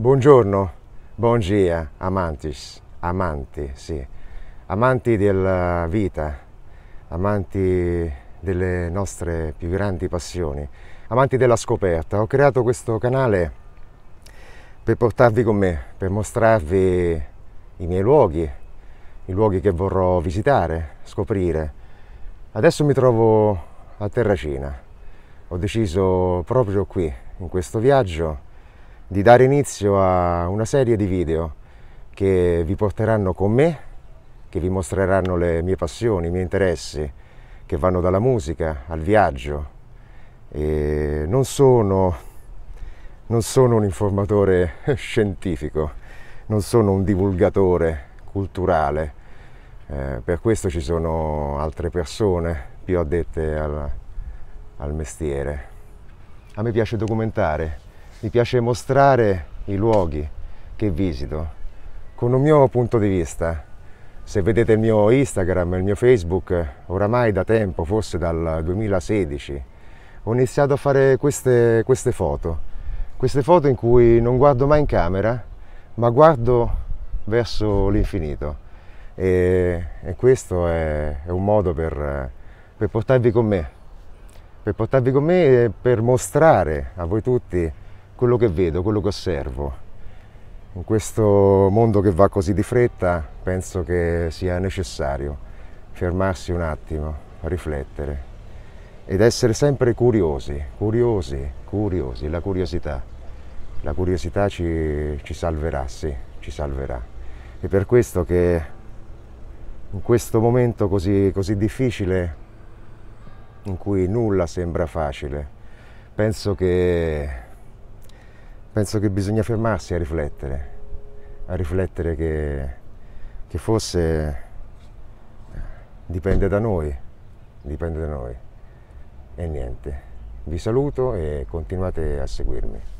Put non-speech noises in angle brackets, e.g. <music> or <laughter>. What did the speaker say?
Buongiorno, buongiorno, amantis, amanti, sì, amanti della vita, amanti delle nostre più grandi passioni, amanti della scoperta. Ho creato questo canale per portarvi con me, per mostrarvi i miei luoghi, i luoghi che vorrò visitare, scoprire. Adesso mi trovo a Terracina, ho deciso proprio qui, in questo viaggio, di dare inizio a una serie di video che vi porteranno con me, che vi mostreranno le mie passioni, i miei interessi, che vanno dalla musica al viaggio. E non sono, non sono un informatore <laughs> scientifico, non sono un divulgatore culturale, eh, per questo ci sono altre persone più addette al, al mestiere. A me piace documentare, mi piace mostrare i luoghi che visito con un mio punto di vista. Se vedete il mio Instagram, il mio Facebook, oramai da tempo, forse dal 2016, ho iniziato a fare queste, queste foto. Queste foto in cui non guardo mai in camera, ma guardo verso l'infinito. E, e, questo è, è un modo per, per portarvi con me, per portarvi con me e per mostrare a voi tutti quello che vedo, quello che osservo. In questo mondo che va così di fretta penso che sia necessario fermarsi un attimo, riflettere ed essere sempre curiosi, curiosi, curiosi, la curiosità. La curiosità ci, ci salverà, sì, ci salverà. È per questo che in questo momento così, così difficile, in cui nulla sembra facile, penso che penso che bisogna fermarsi a riflettere, a riflettere che, che forse eh, dipende da noi, dipende da noi. E niente, vi saluto e continuate a seguirmi.